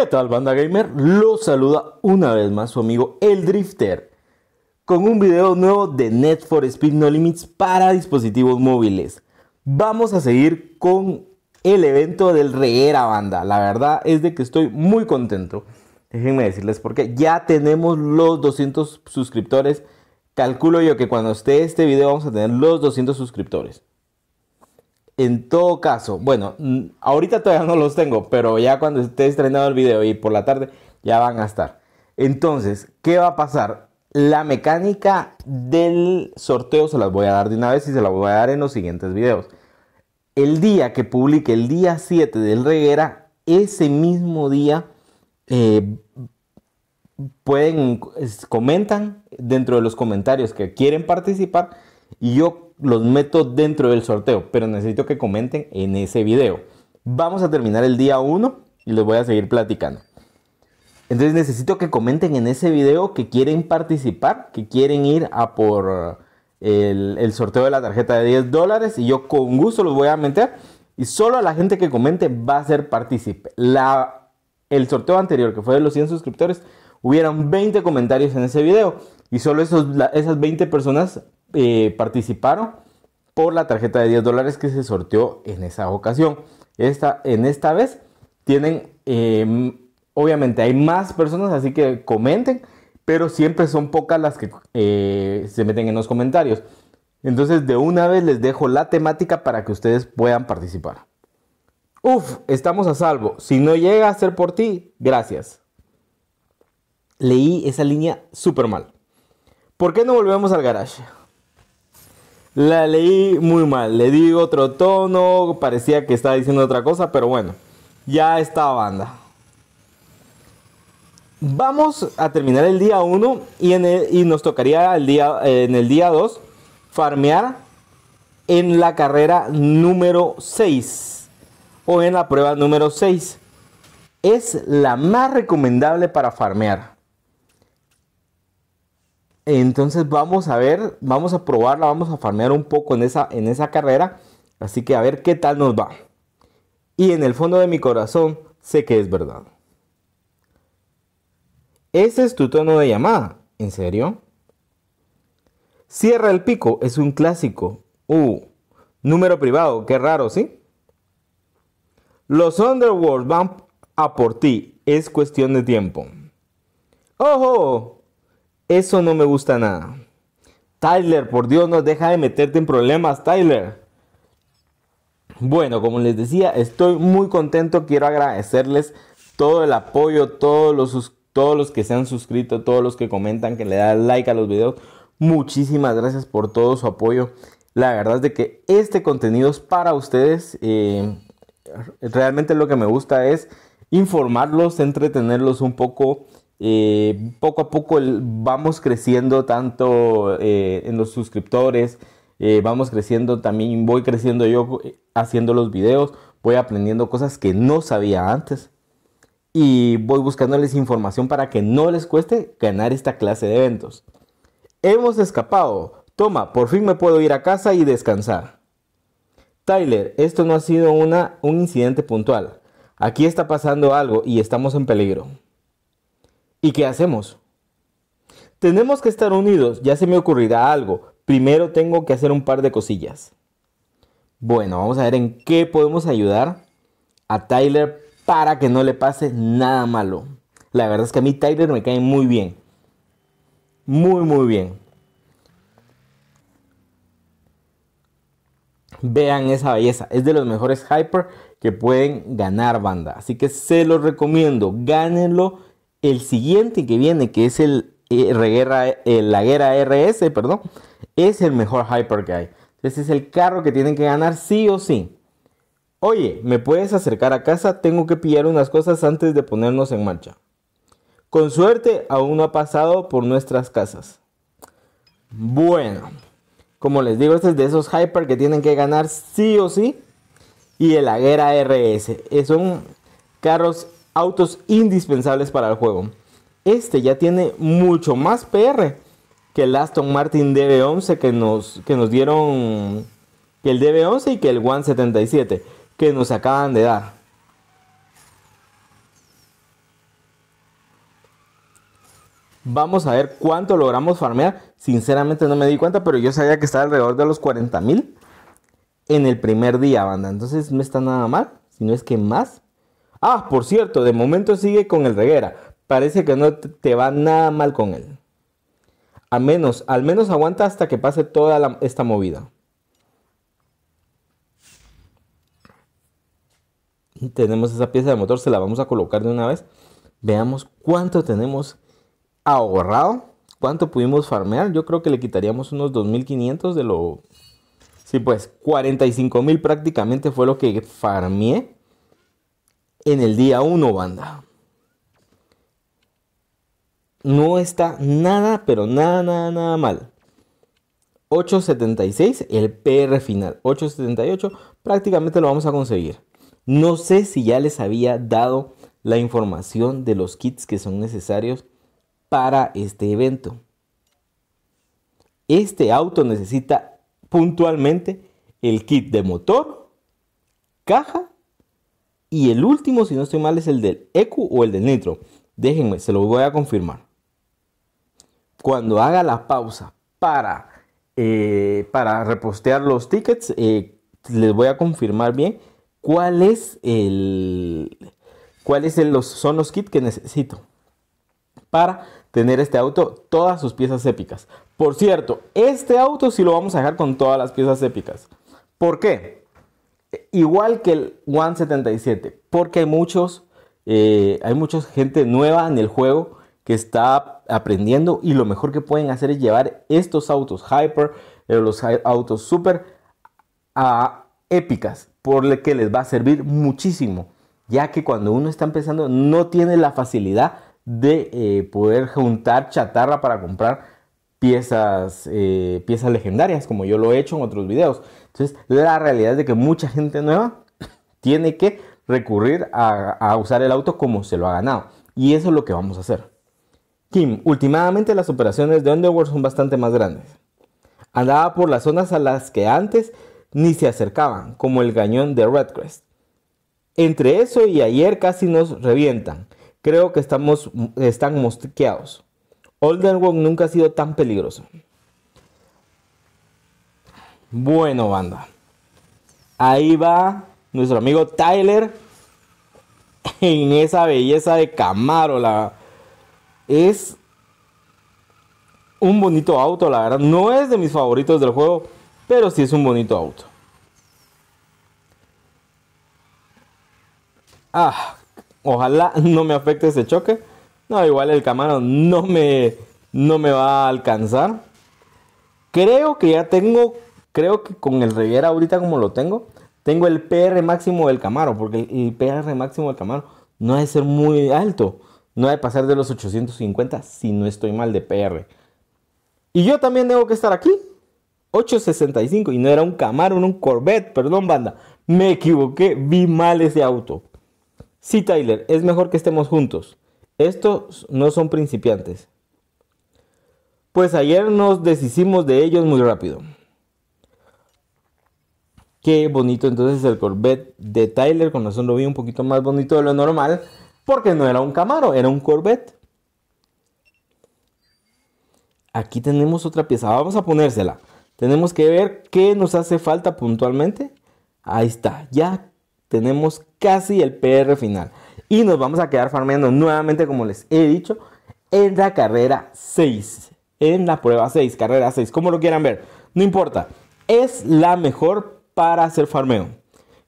¿Qué tal, banda gamer? Los saluda una vez más su amigo El Drifter con un video nuevo de Net for Speed No Limits para dispositivos móviles. Vamos a seguir con el evento del Reguera Banda. La verdad es de que estoy muy contento. Déjenme decirles por qué. ya tenemos los 200 suscriptores. Calculo yo que cuando esté este video vamos a tener los 200 suscriptores en todo caso, bueno, ahorita todavía no los tengo, pero ya cuando esté estrenado el video y por la tarde ya van a estar. Entonces, ¿qué va a pasar? La mecánica del sorteo se las voy a dar de una vez y se las voy a dar en los siguientes videos. El día que publique el día 7 del Reguera, ese mismo día eh, pueden, comentan dentro de los comentarios que quieren participar y yo los meto dentro del sorteo, pero necesito que comenten en ese video. Vamos a terminar el día 1 y les voy a seguir platicando. Entonces necesito que comenten en ese video que quieren participar, que quieren ir a por el, sorteo de la tarjeta de 10 dólares y yo con gusto los voy a meter. Y solo a la gente que comente va a ser partícipe. el sorteo anterior, que fue de los 100 suscriptores, hubieron 20 comentarios en ese video. Y solo esos, esas 20 personas eh, participaron por la tarjeta de 10 dólares que se sorteó en esa ocasión. Esta, en esta vez tienen, em, obviamente hay más personas, así que comenten, pero siempre son pocas las que eh, se meten en los comentarios. Entonces de una vez les dejo la temática para que ustedes puedan participar. Uf, estamos a salvo. Si no llega a ser por ti, gracias. Leí esa línea súper mal. ¿Por qué no volvemos al garage? La leí muy mal, le di otro tono, parecía que estaba diciendo otra cosa, pero bueno, ya está banda. Vamos a terminar el día 1 y, y nos tocaría el día, eh, en el día 2 farmear en la carrera número 6 o en la prueba número 6. Es la más recomendable para farmear. Entonces vamos a ver, vamos a probarla, vamos a farmear un poco en esa, en esa carrera. Así que a ver qué tal nos va. Y en el fondo de mi corazón sé que es verdad. Ese es tu tono de llamada. ¿En serio? Cierra el pico, es un clásico. Uh, número privado, qué raro, ¿sí? Los Underworld van a por ti, es cuestión de tiempo. ¡Ojo! Eso no me gusta nada. Tyler, por Dios, no deja de meterte en problemas, Tyler. Bueno, como les decía, estoy muy contento. Quiero agradecerles todo el apoyo, todos los, todos los que se han suscrito, todos los que comentan, que le dan like a los videos. Muchísimas gracias por todo su apoyo. La verdad es de que este contenido es para ustedes. Eh, realmente lo que me gusta es informarlos, entretenerlos un poco eh, poco a poco vamos creciendo tanto eh, en los suscriptores, eh, vamos creciendo también, voy creciendo yo haciendo los videos, voy aprendiendo cosas que no sabía antes y voy buscándoles información para que no les cueste ganar esta clase de eventos. Hemos escapado, toma, por fin me puedo ir a casa y descansar. Tyler, esto no ha sido una, un incidente puntual. Aquí está pasando algo y estamos en peligro. ¿Y qué hacemos? Tenemos que estar unidos, ya se me ocurrirá algo. Primero tengo que hacer un par de cosillas. Bueno, vamos a ver en qué podemos ayudar a Tyler para que no le pase nada malo. La verdad es que a mí Tyler me cae muy bien. Muy, muy bien. Vean esa belleza. Es de los mejores hyper que pueden ganar banda. Así que se los recomiendo. Gánenlo el siguiente que viene, que es el, eh, R eh, la guerra RS, perdón, es el mejor Hyper que hay. Ese es el carro que tienen que ganar sí o sí. Oye, ¿me puedes acercar a casa? Tengo que pillar unas cosas antes de ponernos en marcha. Con suerte, aún no ha pasado por nuestras casas. Bueno, como les digo, este es de esos Hyper que tienen que ganar sí o sí. Y el guerra RS. Eh, son carros autos indispensables para el juego. Este ya tiene mucho más PR que el Aston Martin DB11 que nos, que nos dieron, que el DB11 y que el One 77 que nos acaban de dar. Vamos a ver cuánto logramos farmear. Sinceramente no me di cuenta, pero yo sabía que estaba alrededor de los 40.000. mil en el primer día, banda. Entonces no está nada mal, si no es que más. Ah, por cierto, de momento sigue con el Reguera. Parece que no te va nada mal con él. Al menos, al menos aguanta hasta que pase toda esta movida. Tenemos esa pieza de motor, se la vamos a colocar de una vez. Veamos cuánto tenemos ahorrado, cuánto pudimos farmear. Yo creo que le quitaríamos unos 2500 de lo... Sí, pues 45.000 prácticamente fue lo que farmeé en el día 1, banda. No está nada, pero nada, nada, nada mal. 8.76, el PR final. 8.78, prácticamente lo vamos a conseguir. No sé si ya les había dado la información de los kits que son necesarios para este evento. Este auto necesita puntualmente el kit de motor, caja y el último, si no estoy mal, es el del EQ o el del nitro. Déjenme, se lo voy a confirmar. Cuando haga la pausa para, eh, para repostear los tickets, eh, les voy a confirmar bien cuál el, cuáles son los kits que necesito para tener este auto todas sus piezas épicas. Por cierto, este auto sí lo vamos a dejar con todas las piezas épicas. ¿Por qué? igual que el One 77, porque hay muchos, eh, hay mucha gente nueva en el juego que está aprendiendo y lo mejor que pueden hacer es llevar estos autos Hyper, eh, los autos Super a épicas, por lo que les va a servir muchísimo, ya que cuando uno está empezando no tiene la facilidad de eh, poder juntar chatarra para comprar piezas, piezas legendarias, como yo lo he hecho en otros videos. Entonces, la realidad es de que mucha gente nueva tiene que recurrir a, usar el auto como se lo ha ganado. Y eso es lo que vamos a hacer. Kim, últimamente las operaciones de Underworld son bastante más grandes. Andaba por las zonas a las que antes ni se acercaban, como el cañón de Redcrest. Entre eso y ayer casi nos revientan. Creo que estamos, están mosqueados. Underworld nunca ha sido tan peligroso. Bueno, banda. Ahí va nuestro amigo Tyler en esa belleza de Camaro. La... Es un bonito auto, la verdad. No es de mis favoritos del juego, pero sí es un bonito auto. Ah, ojalá no me afecte ese choque. No, igual el Camaro no me, no me va a alcanzar. Creo que ya tengo Creo que con el Riviera ahorita como lo tengo, tengo el PR máximo del Camaro, porque el, PR máximo del Camaro no ha de ser muy alto, no ha de pasar de los 850 si no estoy mal de PR. Y yo también tengo que estar aquí, 865, y no era un Camaro, era un Corvette, perdón banda, me equivoqué, vi mal ese auto. Sí, Tyler, es mejor que estemos juntos. Estos no son principiantes. Pues ayer nos deshicimos de ellos muy rápido. Qué bonito entonces el Corvette de Tyler, con razón lo vi un poquito más bonito de lo normal, porque no era un Camaro, era un Corvette. Aquí tenemos otra pieza, ah, vamos a ponérsela. Tenemos que ver qué nos hace falta puntualmente. Ahí está, ya tenemos casi el PR final. Y nos vamos a quedar farmeando nuevamente, como les he dicho, en la carrera 6. En la prueba 6, carrera 6, como lo quieran ver, no importa. Es la mejor para hacer farmeo.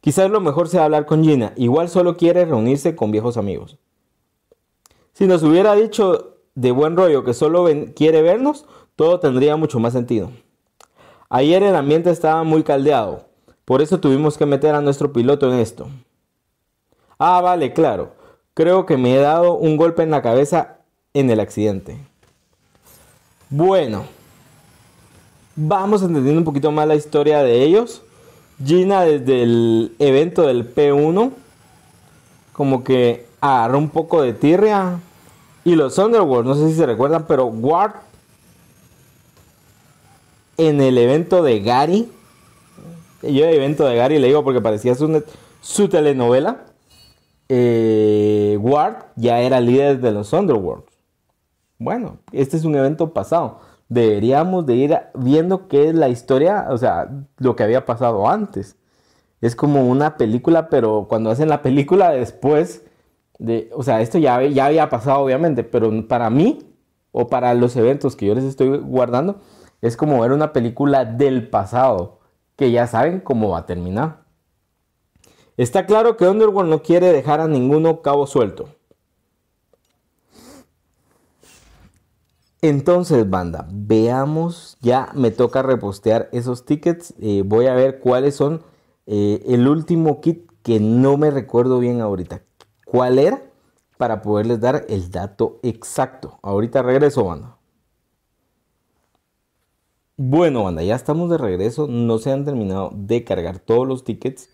Quizás lo mejor sea hablar con Gina, igual solo quiere reunirse con viejos amigos. Si nos hubiera dicho de buen rollo que solo quiere vernos, todo tendría mucho más sentido. Ayer el ambiente estaba muy caldeado, por eso tuvimos que meter a nuestro piloto en esto. Ah, vale, claro. Creo que me he dado un golpe en la cabeza en el accidente. Bueno, vamos entendiendo un poquito más la historia de ellos. Gina desde el evento del P1 como que agarró un poco de tirria. Y los Underworld, no sé si se recuerdan, pero Ward en el evento de Gary. Yo el evento de Gary le digo porque parecía su, telenovela. Eh, Ward ya era líder de los Underworlds. Bueno, este es un evento pasado deberíamos de ir viendo qué es la historia, o sea, lo que había pasado antes. Es como una película, pero cuando hacen la película después de, o sea, esto ya, ya había pasado obviamente, pero para mí o para los eventos que yo les estoy guardando, es como ver una película del pasado, que ya saben cómo va a terminar. Está claro que Underworld no quiere dejar a ninguno cabo suelto. Entonces, banda, veamos, ya me toca repostear esos tickets. Eh, voy a ver cuáles son eh, el último kit que no me recuerdo bien ahorita. ¿Cuál era? Para poderles dar el dato exacto. Ahorita regreso, banda. Bueno, banda, ya estamos de regreso. No se han terminado de cargar todos los tickets.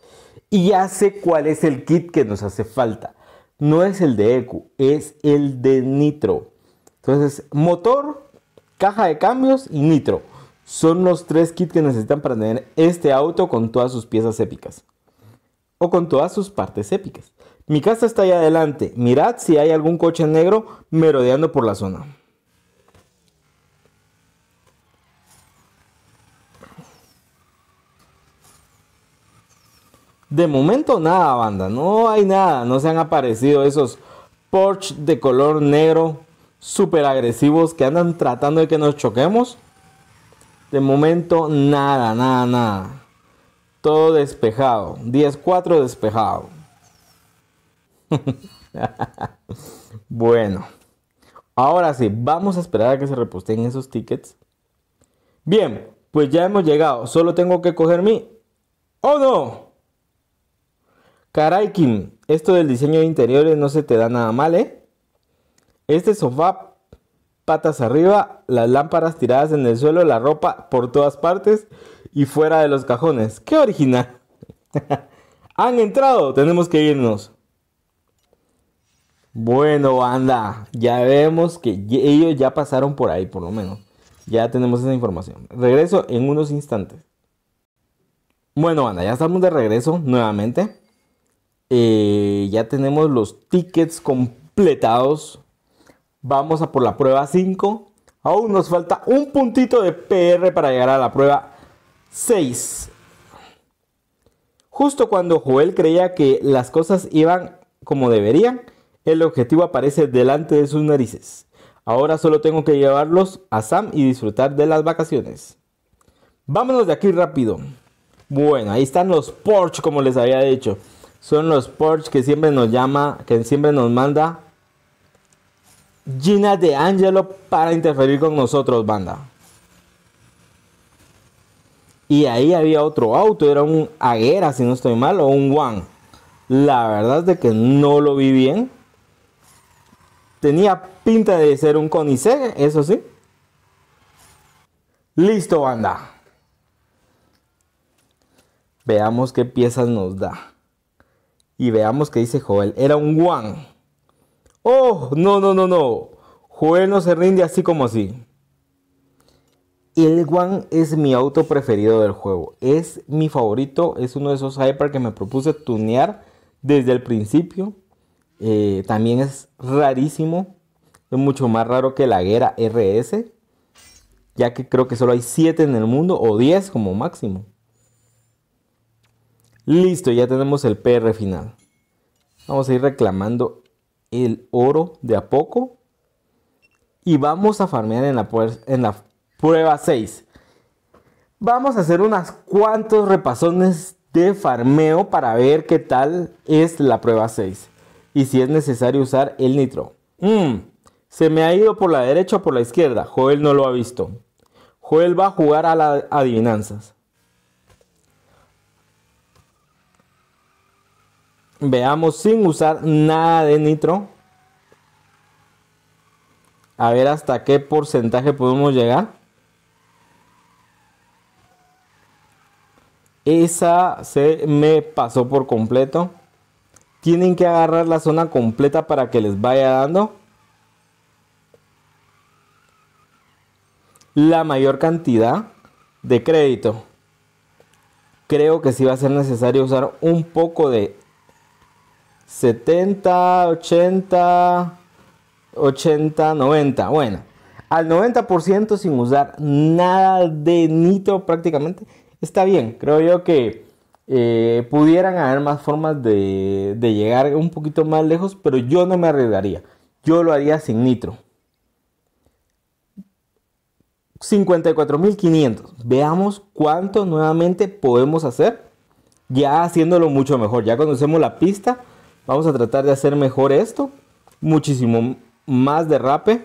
Y ya sé cuál es el kit que nos hace falta. No es el de EQ, es el de Nitro. Entonces, motor, caja de cambios y nitro. Son los tres kits que necesitan para tener este auto con todas sus piezas épicas. O con todas sus partes épicas. Mi casa está ahí adelante. Mirad si hay algún coche negro merodeando por la zona. De momento nada, banda. No hay nada. No se han aparecido esos Porsche de color negro súper agresivos que andan tratando de que nos choquemos. De momento, nada, nada, nada. Todo despejado. 10-4 despejado. bueno. Ahora sí, vamos a esperar a que se reposten esos tickets. Bien, pues ya hemos llegado. Solo tengo que coger mi... ¡Oh, no! Caray, Kim, esto del diseño de interiores no se te da nada mal, ¿eh? Este sofá, patas arriba, las lámparas tiradas en el suelo, la ropa por todas partes y fuera de los cajones. ¡Qué original! Han entrado, tenemos que irnos. Bueno, banda, ya vemos que ellos ya pasaron por ahí, por lo menos. Ya tenemos esa información. Regreso en unos instantes. Bueno, banda, ya estamos de regreso nuevamente. Eh, ya tenemos los tickets completados Vamos a por la prueba 5. Aún nos falta un puntito de PR para llegar a la prueba 6. Justo cuando Joel creía que las cosas iban como deberían, el objetivo aparece delante de sus narices. Ahora solo tengo que llevarlos a Sam y disfrutar de las vacaciones. Vámonos de aquí rápido. Bueno, ahí están los Porsche, como les había dicho. Son los Porsche que siempre nos llama, que siempre nos manda Gina de Angelo para interferir con nosotros, banda. Y ahí había otro auto, era un Aguera, si no estoy mal, o un One. La verdad es de que no lo vi bien. Tenía pinta de ser un conicé, eso sí. Listo, banda. Veamos qué piezas nos da. Y veamos qué dice Joel. Era un One. Oh, no, no, no, no. Joel no se rinde así como así. El One es mi auto preferido del juego. Es mi favorito. Es uno de esos Hyper que me propuse tunear desde el principio. Eh, también es rarísimo. Es mucho más raro que la Guerra RS. Ya que creo que solo hay 7 en el mundo o 10 como máximo. Listo, ya tenemos el PR final. Vamos a ir reclamando el oro de a poco. Y vamos a farmear en la, prueba 6. Vamos a hacer unas cuantos repasones de farmeo para ver qué tal es la prueba 6. Y si es necesario usar el nitro. Mm, se me ha ido por la derecha o por la izquierda. Joel no lo ha visto. Joel va a jugar a las adivinanzas. Veamos sin usar nada de nitro. A ver hasta qué porcentaje podemos llegar. Esa se me pasó por completo. Tienen que agarrar la zona completa para que les vaya dando. La mayor cantidad de crédito. Creo que sí va a ser necesario usar un poco de 70, 80, 80, 90. Bueno, al 90% sin usar nada de nitro prácticamente. Está bien, creo yo que eh, pudieran haber más formas de, de llegar un poquito más lejos, pero yo no me arriesgaría. Yo lo haría sin nitro. 54.500. Veamos cuánto nuevamente podemos hacer ya haciéndolo mucho mejor. Ya conocemos la pista, Vamos a tratar de hacer mejor esto. Muchísimo más derrape.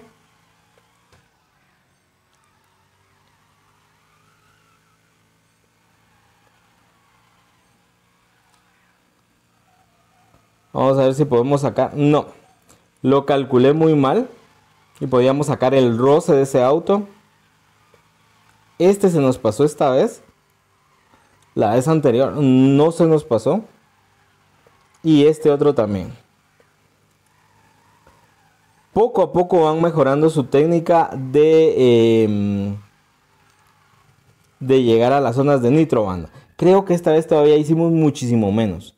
Vamos a ver si podemos sacar. No, lo calculé muy mal. Y podíamos sacar el roce de ese auto. Este se nos pasó esta vez. La vez anterior no se nos pasó y este otro también. Poco a poco van mejorando su técnica de, em, de llegar a las zonas de nitro banda. Creo que esta vez todavía hicimos muchísimo menos.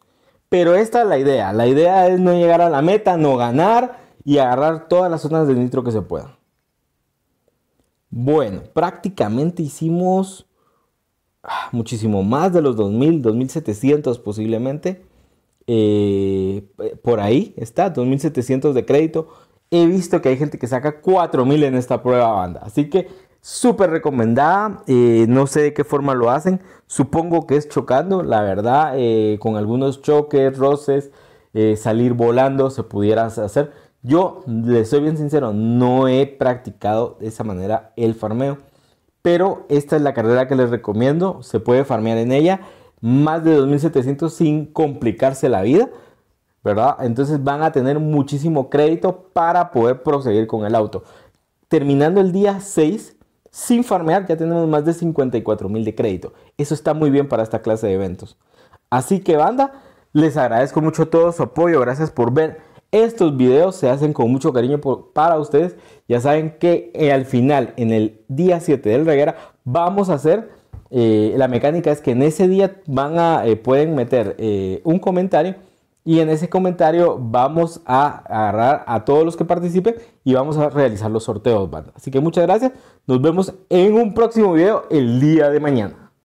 Pero esta es la idea. La idea es no llegar a la meta, no ganar y agarrar todas las zonas de nitro que se puedan. Bueno, prácticamente hicimos ah, muchísimo más de los 2000, 2700 posiblemente. Eh, eh, por ahí está, 2.700 de crédito. He visto que hay gente que saca 4.000 en esta prueba banda. Así que súper recomendada. Eh, no sé de qué forma lo hacen. Supongo que es chocando, la verdad, con algunos choques, roces, salir volando, se pudiera hacer. Yo, les soy bien sincero, no he practicado de esa manera el farmeo. Pero esta es la carrera que les recomiendo. Se puede farmear en ella más de 2.700 sin complicarse la vida, ¿verdad? Entonces van a tener muchísimo crédito para poder proseguir con el auto. Terminando el día 6, sin farmear, ya tenemos más de 54.000 de crédito. Eso está muy bien para esta clase de eventos. Así que banda, les agradezco mucho todo su apoyo, gracias por ver. Estos videos se hacen con mucho cariño para ustedes. Ya saben que eh, al final, en el día 7 del Reguera, vamos a hacer eh, la mecánica es que en ese día van a, eh, pueden meter eh, un comentario y en ese comentario vamos a agarrar a todos los que participen y vamos a realizar los sorteos, Así que muchas gracias. Nos vemos en un próximo video el día de mañana.